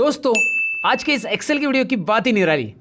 दोस्तों आज के इस एक्सेल की वीडियो की बात ही निराली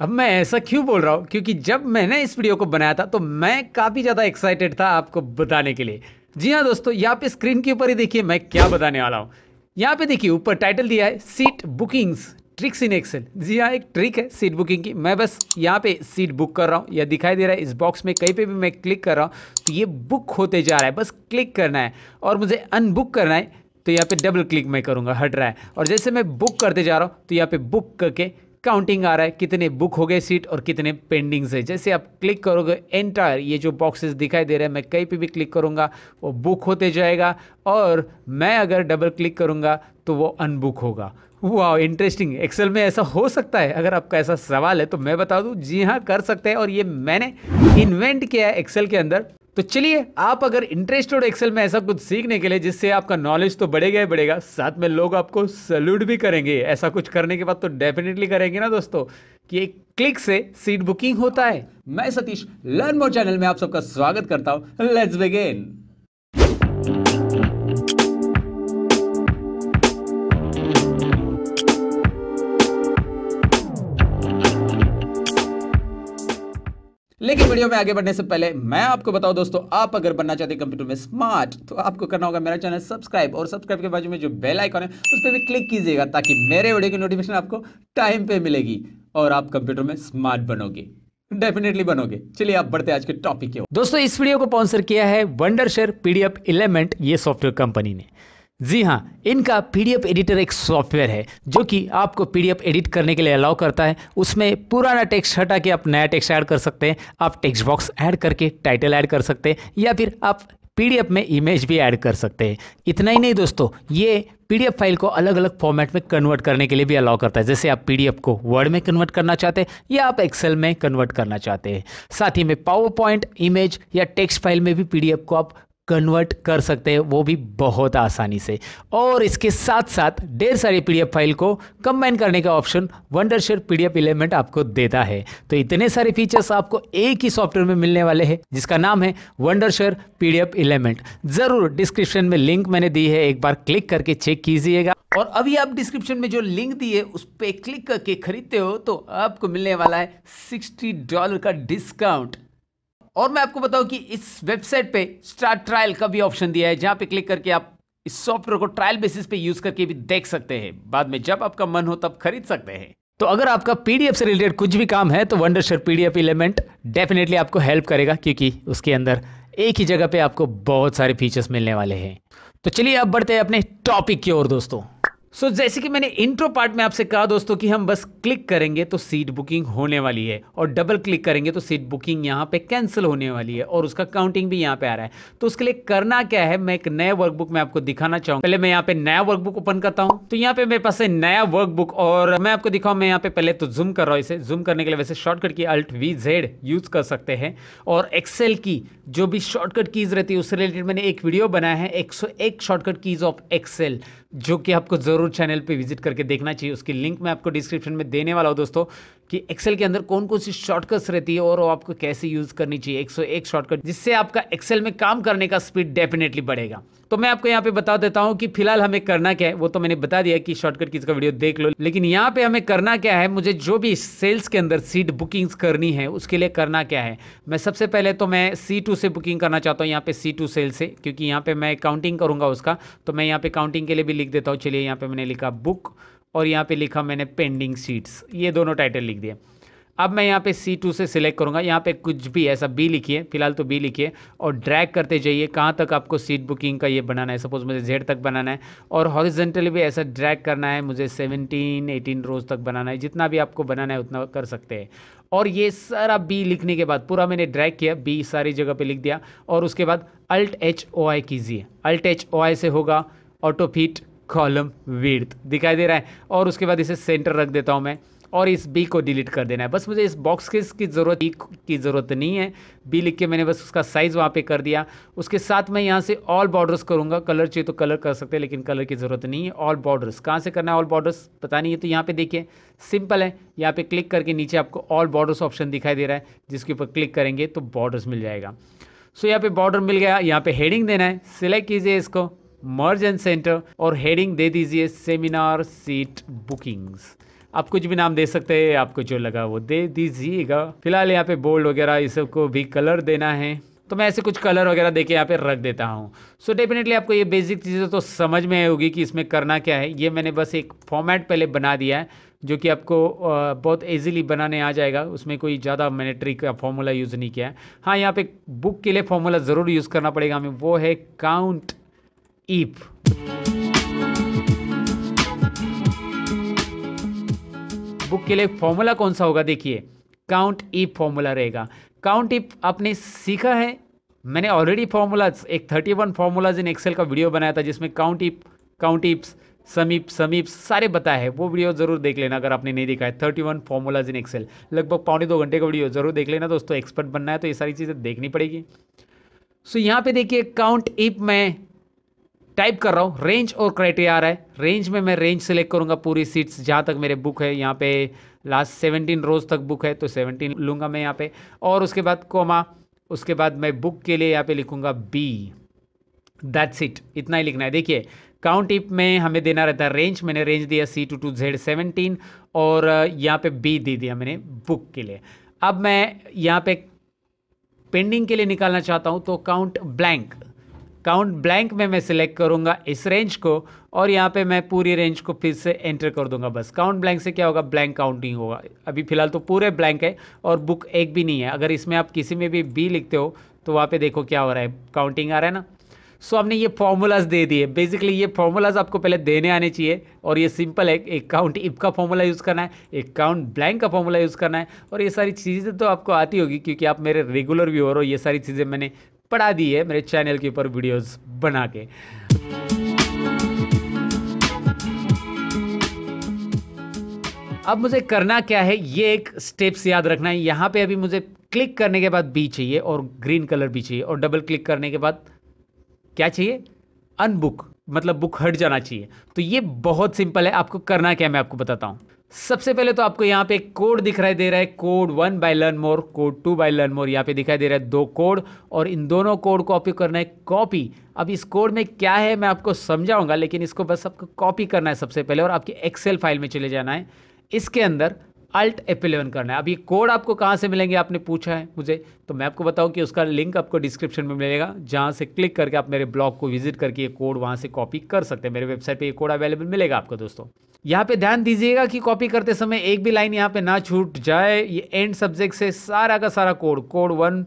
अब मैं ऐसा क्यों बोल रहा हूँ क्योंकि जब मैंने इस वीडियो को बनाया था तो मैं काफ़ी ज़्यादा एक्साइटेड था आपको बताने के लिए जी हाँ दोस्तों यहाँ पे स्क्रीन के ऊपर ही देखिए मैं क्या बताने वाला हूँ यहाँ पे देखिए ऊपर टाइटल दिया है seat bookings tricks in Excel जी हाँ एक ट्रिक है सीट बुकिंग की मैं बस यहाँ पे सीट बुक कर रहा हूँ या दिखाई दे रहा है इस बॉक्स में कहीं पे भी मैं क्लिक कर रहा हूँ तो ये बुक होते जा रहा है बस क्लिक करना है और मुझे अनबुक करना है तो यहाँ पे डबल क्लिक मैं करूँगा हट रहा है और जैसे मैं बुक करते जा रहा हूँ तो यहाँ पे बुक करके काउंटिंग आ रहा है कितने बुक हो गए सीट और कितने पेंडिंग्स है जैसे आप क्लिक करोगे एंटायर ये जो बॉक्सेस दिखाई दे रहे हैं मैं कहीं पे भी क्लिक करूँगा वो बुक होते जाएगा और मैं अगर डबल क्लिक करूँगा तो वो अनबुक होगा वाह इंटरेस्टिंग एक्सेल में ऐसा हो सकता है अगर आपका ऐसा सवाल है तो मैं बता दूँ जी हाँ कर सकते हैं और ये मैंने इन्वेंट किया है एक्सेल के अंदर तो चलिए आप अगर इंटरेस्टेड एक्सेल में ऐसा कुछ सीखने के लिए जिससे आपका नॉलेज तो बढ़ेगा ही बढ़ेगा साथ में लोग आपको सल्यूट भी करेंगे ऐसा कुछ करने के बाद तो डेफिनेटली करेंगे ना दोस्तों कि एक क्लिक से सीट बुकिंग होता है मैं सतीश लर्न मोर चैनल में आप सबका स्वागत करता हूं लेट्स बिगेन वीडियो में आगे बढ़ने से पहले मैं आपको बताऊं दोस्तों आप अगर बनना चाहते हैं कंप्यूटर में स्मार्ट तो आपको करना होगा मेरा चैनल सब्सक्राइब और सब्सक्राइब के बाजू में जो बेल आइकन है उस पर भी क्लिक कीजिएगा ताकि मेरे वीडियो की नोटिफिकेशन आपको टाइम पे मिलेगी और आप कंप्यूटर में स्मार्ट बनोगे डेफिनेटली बनोगे चलिए आप बढ़ते आज के टॉपिक दोस्तों इस वीडियो को स्पॉन्सर किया है वंडर शेयर पीडीएफ इलेमेंट ये सॉफ्टवेयर कंपनी ने जी हाँ इनका पीडीएफ एडिटर एक सॉफ्टवेयर है जो कि आपको पीडीएफ एडिट करने के लिए अलाउ करता है उसमें पुराना टेक्स्ट हटा के आप नया टेक्स्ट ऐड कर सकते हैं आप टेक्स्ट बॉक्स ऐड करके टाइटल ऐड कर सकते हैं या फिर आप पीडीएफ में इमेज भी ऐड कर सकते हैं इतना ही नहीं दोस्तों ये पीडीएफ फाइल को अलग अलग फॉर्मेट में कन्वर्ट करने के लिए भी अलाउ करता है जैसे आप पीडीएफ को वर्ड में कन्वर्ट करना चाहते हैं या आप एक्सेल में कन्वर्ट करना चाहते हैं साथ ही में पावर पॉइंट इमेज या टेक्स्ट फाइल में भी पीडीएफ को आप कन्वर्ट कर सकते हैं वो भी बहुत आसानी से और इसके साथ साथ ढेर सारी पी फाइल को कंबाइन करने का ऑप्शन वंडरशेयर पीडीएफ एलिमेंट आपको देता है तो इतने सारे फीचर्स आपको एक ही सॉफ्टवेयर में मिलने वाले हैं जिसका नाम है वंडरशेयर पीडीएफ एलिमेंट ज़रूर डिस्क्रिप्शन में लिंक मैंने दी है एक बार क्लिक करके चेक कीजिएगा और अभी आप डिस्क्रिप्शन में जो लिंक दी है उस पर क्लिक करके खरीदते हो तो आपको मिलने वाला है सिक्सटी डॉलर का डिस्काउंट और मैं आपको बताऊं कि इस वेबसाइट पे स्टार्ट ट्रायल का भी ऑप्शन दिया है जहां पे क्लिक करके आप इस सॉफ्टवेयर को ट्रायल बेसिस पे यूज करके भी देख सकते हैं बाद में जब आपका मन हो तब खरीद सकते हैं तो अगर आपका पीडीएफ से रिलेटेड कुछ भी काम है तो वंडरशर पीडीएफ इलेमेंट डेफिनेटली आपको हेल्प करेगा क्योंकि उसके अंदर एक ही जगह पे आपको बहुत सारे फीचर्स मिलने वाले हैं तो चलिए अब बढ़ते हैं अपने टॉपिक की ओर दोस्तों सो so, जैसे कि मैंने इंट्रो पार्ट में आपसे कहा दोस्तों कि हम बस क्लिक करेंगे तो सीट बुकिंग होने वाली है और डबल क्लिक करेंगे तो सीट बुकिंग यहाँ पे कैंसिल होने वाली है और उसका काउंटिंग भी यहाँ पे आ रहा है तो उसके लिए करना क्या है मैं एक नए वर्कबुक में आपको दिखाना चाहूंगा पहले मैं यहाँ पे नया वर्कबुक ओपन करता हूँ तो यहाँ पे मेरे पास है नया वर्कबुक और मैं आपको दिखाऊँ मैं यहाँ पे पहले तो जूम कर रहा हूँ इसे जूम करने के लिए वैसे शॉर्टकट की अल्ट वी जेड यूज कर सकते हैं और एक्सेल की जो भी शॉर्टकट कीज रहती है उससे रिलेटेड मैंने एक वीडियो बनाया है एक शॉर्टकट कीज ऑफ एक्सेल जो कि आपको ज़रूर चैनल पे विजिट करके देखना चाहिए उसकी लिंक मैं आपको डिस्क्रिप्शन में देने वाला हूँ दोस्तों कि एक्सेल के अंदर कौन कौन सी शॉर्टकट्स रहती है और वो आपको कैसे यूज़ करनी चाहिए 101 शॉर्टकट जिससे आपका एक्सेल में काम करने का स्पीड डेफिनेटली बढ़ेगा तो मैं आपको यहाँ पे बता देता हूँ कि फिलहाल हमें करना क्या है वो तो मैंने बता दिया कि शॉर्टकट की इसका वीडियो देख लो लेकिन यहाँ पे हमें करना क्या है मुझे जो भी सेल्स के अंदर सीट बुकिंग्स करनी है उसके लिए करना क्या है मैं सबसे पहले तो मैं सी टू से बुकिंग करना चाहता हूँ यहाँ पे सी टू सेल से क्योंकि यहाँ पे मैं काउंटिंग करूंगा उसका तो मैं यहाँ पे काउंटिंग के लिए भी लिख देता हूँ चलिए यहाँ पे मैंने लिखा बुक और यहाँ पे लिखा मैंने पेंडिंग सीट्स ये दोनों टाइटल लिख दिए अब मैं यहाँ पे C2 से सिलेक्ट करूँगा यहाँ पे कुछ भी ऐसा B लिखिए फिलहाल तो B लिखिए और ड्रैग करते जाइए कहाँ तक आपको सीट बुकिंग का ये बनाना है सपोज़ मुझे जेड तक बनाना है और हॉरिजेंटली भी ऐसा ड्रैग करना है मुझे 17, 18 रोज तक बनाना है जितना भी आपको बनाना है उतना कर सकते हैं और ये सारा बी लिखने के बाद पूरा मैंने ड्रैक किया बी सारी जगह पर लिख दिया और उसके बाद अल्ट एच ओ आई कीजिए अल्ट एच ओ आई से होगा ऑटोफिट कॉलम वीर्थ दिखाई दे रहा है और उसके बाद इसे सेंटर रख देता हूँ मैं और इस बी को डिलीट कर देना है बस मुझे इस बॉक्स के इसकी ज़रूरत बी की ज़रूरत e नहीं है बी लिख के मैंने बस उसका साइज़ वहाँ पे कर दिया उसके साथ मैं यहाँ से ऑल बॉर्डर्स करूँगा कलर चाहिए तो कलर कर सकते हैं लेकिन कलर की ज़रूरत नहीं है ऑल बॉर्डर्स कहाँ से करना है ऑल बॉर्डर्स पता नहीं है तो यहाँ पे देखिए सिंपल है यहाँ पे क्लिक करके नीचे आपको ऑल बॉर्डर्स ऑप्शन दिखाई दे रहा है जिसके ऊपर क्लिक करेंगे तो बॉर्डर्स मिल जाएगा सो यहाँ पे बॉर्डर मिल गया यहाँ पे हेडिंग देना है सिलेक्ट कीजिए इसको मर्जेंट सेंटर और हेडिंग दे दीजिए सेमिनार सीट बुकिंग्स आप कुछ भी नाम दे सकते हैं आपको जो लगा वो दे दीजिएगा फिलहाल यहाँ पे बोल्ड वगैरह इस सबको भी कलर देना है तो मैं ऐसे कुछ कलर वगैरह देके यहाँ पे रख देता हूँ सो डेफिनेटली आपको ये बेसिक चीज़ें तो समझ में होगी कि इसमें करना क्या है ये मैंने बस एक फॉर्मेट पहले बना दिया है जो कि आपको बहुत ईजिली बनाने आ जाएगा उसमें कोई ज़्यादा मैंने ट्रिक या फॉर्मूला यूज़ नहीं किया है हाँ यहाँ पे बुक के लिए फॉर्मूला ज़रूर यूज़ करना पड़ेगा हमें वो है काउंट ईप बुक के लिए फॉर्मूला कौन सा होगा देखिए काउंट इफ फॉर्मूला रहेगा काउंट इफ आपने सीखा है मैंने ऑलरेडी फॉर्मूलाज एक thirty one formulas in Excel का वीडियो बनाया था जिसमें काउंट इफ काउंट ईप्स समीप समीप सारे बताया है वो वीडियो जरूर देख लेना अगर आपने नहीं देखा है thirty one formulas in Excel लगभग पौने दो घंटे का वीडियो जरूर देख लेना दोस्तों एक्सपर्ट बनना है तो ये सारी चीज़ें देखनी पड़ेगी सो so, यहाँ पे देखिए काउंट इप में टाइप कर रहा हूँ रेंज और क्राइटेरिया आ रहा है रेंज में मैं रेंज सेलेक्ट करूँगा पूरी सीट्स जहाँ तक मेरे बुक है यहाँ पे लास्ट सेवनटीन रोज़ तक बुक है तो सेवनटीन लूँगा मैं यहाँ पे और उसके बाद कोमा उसके बाद मैं बुक के लिए यहाँ पे लिखूँगा बी दैट्स इट इतना ही लिखना है देखिए काउंट इप में हमें देना रहता है रेंज मैंने रेंज दिया C two to Z seventeen और यहाँ पे बी दे दिया मैंने बुक के लिए अब मैं यहाँ पे पेंडिंग के लिए निकालना चाहता हूँ तो काउंट ब्लैंक काउंट ब्लैंक में मैं सिलेक्ट करूँगा इस रेंज को और यहाँ पे मैं पूरी रेंज को फिर से एंटर कर दूंगा बस काउंट ब्लैंक से क्या होगा ब्लैंक काउंटिंग होगा अभी फिलहाल तो पूरे ब्लैंक है और बुक एक भी नहीं है अगर इसमें आप किसी में भी बी लिखते हो तो वहाँ पे देखो क्या हो रहा है काउंटिंग आ रहा है ना सो so, हमने ये फॉर्मूलाज दे दिए बेसिकली ये फॉर्मूलाज आपको पहले देने आने चाहिए और ये सिंपल है एक काउंट इफ का फॉर्मूला यूज़ करना है एक काउंट ब्लैंक का फॉर्मूला यूज़ करना है और ये सारी चीज़ें तो आपको आती होगी क्योंकि आप मेरे रेगुलर व्यूअर हो ये सारी चीज़ें मैंने पढ़ा दी है मेरे चैनल के ऊपर वीडियोस बना के अब मुझे करना क्या है ये एक स्टेप्स याद रखना है यहां पे अभी मुझे क्लिक करने के बाद बी चाहिए और ग्रीन कलर भी चाहिए और डबल क्लिक करने के बाद क्या चाहिए अनबुक मतलब बुक हट जाना चाहिए तो ये बहुत सिंपल है आपको करना क्या मैं आपको बताता हूँ सबसे पहले तो आपको यहाँ पे कोड दिखाई दे रहा है code one by learn more code two by learn more यहाँ पे दिखाई दे रहा है दो कोड और इन दोनों कोड को कॉपी करना है कॉपी अब इस कोड में क्या है मैं आपको समझाऊंगा लेकिन इसको बस आपको कॉपी करना है सबसे पहले और आपकी एक्सेल फाइल में चले जाना है इसके अंदर अल्ट एफ करना है अब ये कोड आपको कहाँ से मिलेंगे आपने पूछा है मुझे तो मैं आपको बताऊँ कि उसका लिंक आपको डिस्क्रिप्शन में मिलेगा जहाँ से क्लिक करके आप मेरे ब्लॉग को विजिट करके ये कोड वहाँ से कॉपी कर सकते हैं मेरे वेबसाइट पर ये कोड अवेलेबल मिलेगा आपको दोस्तों यहाँ पे ध्यान दीजिएगा कि कॉपी करते समय एक भी लाइन यहाँ पे ना छूट जाए ये एंड सब्जेक्ट से सारा का सारा कोड कोड वन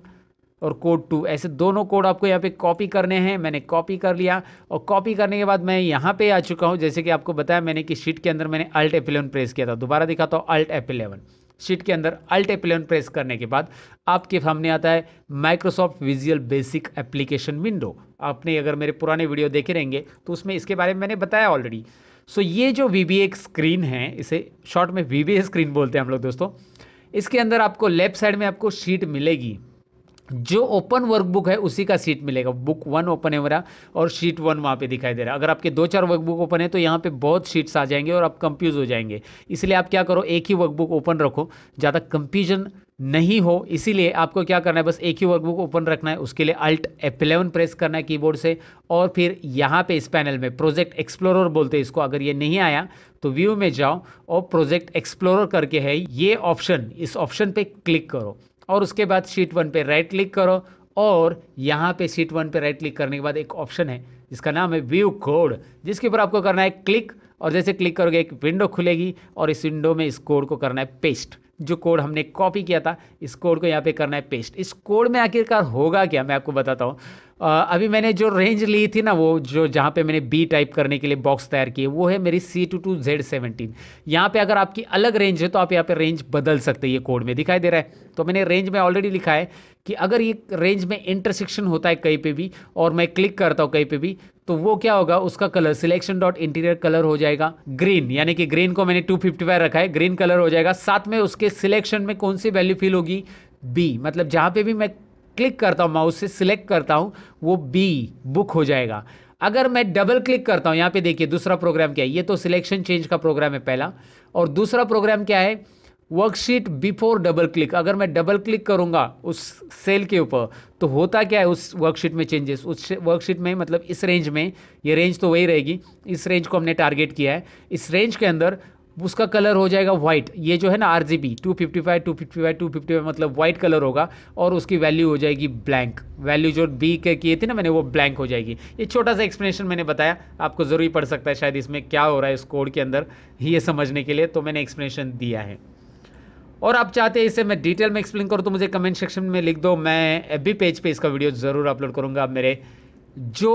और कोड टू ऐसे दोनों कोड आपको यहाँ पे कॉपी करने हैं मैंने कॉपी कर लिया और कॉपी करने के बाद मैं यहाँ पे आ चुका हूँ जैसे कि आपको बताया मैंने कि शीट के अंदर मैंने अल्ट एफ प्रेस किया था दोबारा दिखाता हूँ अल्ट एफ शीट के अंदर अल्ट एफ प्रेस करने के बाद आपके सामने आता है Microsoft Visual Basic application window आपने अगर मेरे पुराने वीडियो देखे रहेंगे तो उसमें इसके बारे में मैंने बताया ऑलरेडी सो ये जो वी स्क्रीन है इसे शॉर्ट में वी स्क्रीन बोलते हैं हम लोग दोस्तों इसके अंदर आपको लेफ्ट साइड में आपको शीट मिलेगी जो ओपन वर्कबुक है उसी का सीट मिलेगा बुक वन ओपन है मेरा और शीट वन वहाँ पे दिखाई दे रहा है अगर आपके दो चार वर्कबुक ओपन है तो यहाँ पे बहुत शीट्स आ जाएंगे और आप कंफ्यूज हो जाएंगे इसलिए आप क्या करो एक ही वर्कबुक ओपन रखो ज़्यादा कंफ्यूजन नहीं हो इसीलिए आपको क्या करना है बस एक ही वर्कबुक ओपन रखना है उसके लिए अल्ट F11 प्रेस करना है कीबोर्ड से और फिर यहाँ पे इस पैनल में प्रोजेक्ट एक्सप्लोरर बोलते हैं इसको अगर ये नहीं आया तो व्यू में जाओ और प्रोजेक्ट एक्सप्लोरर करके है ये ऑप्शन इस ऑप्शन पे क्लिक करो और उसके बाद शीट वन पे राइट क्लिक करो और यहाँ पे शीट वन पे राइट क्लिक करने के बाद एक ऑप्शन है जिसका नाम है व्यू कोड जिसके ऊपर आपको करना है क्लिक और जैसे क्लिक करोगे एक विंडो खुलेगी और इस विंडो में इस कोड को करना है पेस्ट जो कोड हमने कॉपी किया था इस कोड को यहाँ पे करना है पेस्ट इस कोड में आखिरकार होगा क्या मैं आपको बताता हूँ अभी मैंने जो रेंज ली थी ना वो जो जहाँ पे मैंने बी टाइप करने के लिए बॉक्स तैयार किए वो है मेरी C two to Z seventeen यहाँ पे अगर आपकी अलग रेंज है तो आप यहाँ पे रेंज बदल सकते हैं ये कोड में दिखाई दे रहा है तो मैंने रेंज में ऑलरेडी लिखा है कि अगर ये रेंज में इंटरसेक्शन होता है कहीं पे भी और मैं क्लिक करता हूँ कहीं पे भी तो वो क्या होगा उसका colour selection dot interior colour हो जाएगा ग्रीन यानी कि ग्रीन को मैंने टू फिफ्टी फाइव रखा है ग्रीन कलर हो जाएगा साथ में उसके सिलेक्शन में कौन सी वैल्यू फील होगी बी मतलब जहां पे भी मैं क्लिक करता हूँ माउस से सिलेक्ट करता हूँ वो बी बुक हो जाएगा अगर मैं डबल क्लिक करता हूँ यहां पे देखिए दूसरा प्रोग्राम क्या है ये तो सिलेक्शन चेंज का प्रोग्राम है पहला और दूसरा प्रोग्राम क्या है वर्कशीट बिफोर डबल क्लिक अगर मैं डबल क्लिक करूंगा उस सेल के ऊपर तो होता क्या है उस वर्कशीट में चेंजेस उस वर्कशीट में मतलब इस रेंज में ये रेंज तो वही रहेगी इस रेंज को हमने टारगेट किया है इस रेंज के अंदर उसका कलर हो जाएगा व्हाइट ये जो है ना R G B two fifty five two fifty five two fifty five मतलब वाइट कलर होगा और उसकी वैल्यू हो जाएगी ब्लैंक वैल्यू जो बी के किए थे ना मैंने वो ब्लैंक हो जाएगी ये छोटा सा एक्सप्लेनेशन मैंने बताया आपको ज़रूरी पड़ सकता है शायद इसमें क्या हो रहा है इस कोड के अंदर ये समझने के लिए तो मैंने एक्सप्लेनेशन दिया है और आप चाहते हैं इसे मैं डिटेल में एक्सप्लेन करूँ तो मुझे कमेंट सेक्शन में लिख दो मैं एफ पेज पे इसका वीडियो ज़रूर अपलोड करूँगा मेरे जो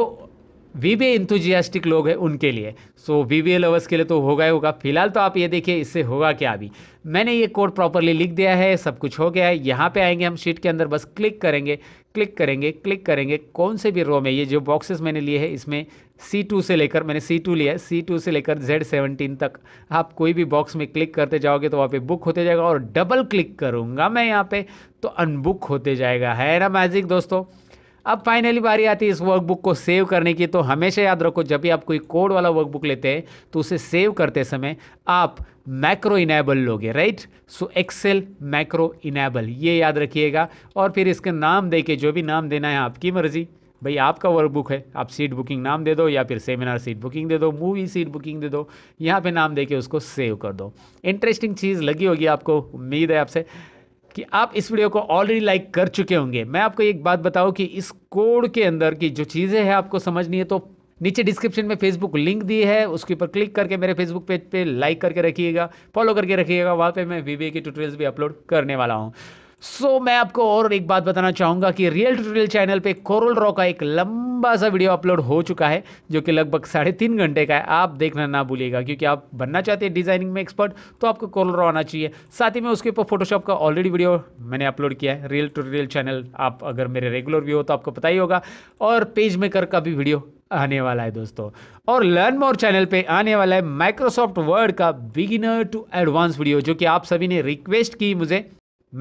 वी बी इंतुजियास्टिक लोग हैं उनके लिए सो वी बी लवर्स के लिए तो होगा ही होगा फिलहाल तो आप ये देखिए इससे होगा क्या अभी मैंने ये कोड प्रॉपरली लिख दिया है सब कुछ हो गया है यहाँ पे आएंगे हम शीट के अंदर बस क्लिक करेंगे क्लिक करेंगे क्लिक करेंगे कौन से भी रो में ये जो बॉक्सेस मैंने लिए हैं इसमें C2 से लेकर मैंने C2 लिया C2 से लेकर Z17 तक आप कोई भी बॉक्स में क्लिक करते जाओगे तो वहाँ पे बुक होते जाएगा और डबल क्लिक करूँगा मैं यहाँ पे तो अनबुक होते जाएगा है ना मैजिक दोस्तों अब फाइनली बारी आती है इस वर्कबुक को सेव करने की तो हमेशा याद रखो जब भी आप कोई कोड वाला वर्कबुक लेते हैं तो उसे सेव करते समय आप मैक्रो इनेबल लोगे right so Excel macro enable ये याद रखिएगा और फिर इसके नाम दे के जो भी नाम देना है आपकी मर्ज़ी भाई आपका वर्क बुक है आप सीट बुकिंग नाम दे दो या फिर सेमिनार सीट बुकिंग दे दो मूवी सीट बुकिंग दे दो यहाँ पे नाम दे के उसको सेव कर दो इंटरेस्टिंग चीज़ लगी होगी आपको उम्मीद है आपसे कि आप इस वीडियो को ऑलरेडी लाइक कर चुके होंगे मैं आपको एक बात बताऊँ कि इस कोड के अंदर की जो चीज़ें हैं आपको समझनी है तो नीचे डिस्क्रिप्शन में फेसबुक लिंक दी है उसके ऊपर क्लिक करके मेरे फेसबुक पेज पे लाइक करके रखिएगा फॉलो करके रखिएगा वहाँ पे मैं वीवे के ट्यूटोरियल्स भी अपलोड करने वाला हूँ सो so, मैं आपको और एक बात बताना चाहूँगा कि रियल रियल चैनल पे कोरल रॉ का एक लंबा सा वीडियो अपलोड हो चुका है जो कि लगभग साढ़े तीन घंटे का है आप देखना ना भूलिएगा क्योंकि आप बनना चाहते हैं डिज़ाइनिंग में एक्सपर्ट तो आपको कोरल रॉ आना चाहिए साथ ही में उसके ऊपर फोटोशॉप का ऑलरेडी वीडियो मैंने अपलोड किया है रियल रियल चैनल आप अगर मेरे रेगुलर व्यू हो तो आपको पता ही होगा और पेज मेकर का भी वीडियो आने वाला है दोस्तों और लर्न मोर चैनल पे आने वाला है माइक्रोसॉफ्ट वर्ड का बिगिनर टू एडवांस वीडियो जो कि आप सभी ने रिक्वेस्ट की मुझे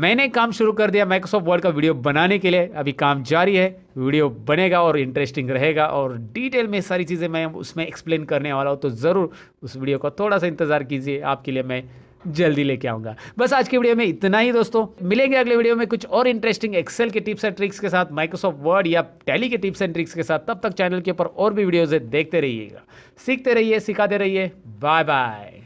मैंने काम शुरू कर दिया माइक्रोसॉफ्ट वर्ड का वीडियो बनाने के लिए अभी काम जारी है वीडियो बनेगा और इंटरेस्टिंग रहेगा और डिटेल में सारी चीज़ें मैं उसमें एक्सप्लेन करने वाला हूँ तो ज़रूर उस वीडियो का थोड़ा सा इंतज़ार कीजिए आपके लिए मैं जल्दी लेके आऊँगा बस आज के वीडियो में इतना ही दोस्तों मिलेंगे अगले वीडियो में कुछ और इंटरेस्टिंग एक्सेल के टिप्स एंड ट्रिक्स के साथ माइक्रोसॉफ्ट वर्ड या टैली के टिप्स एंड ट्रिक्स के साथ तब तक चैनल के ऊपर और भी वीडियोज़ देखते रहिएगा सीखते रहिए सिखाते रहिए बाय बाय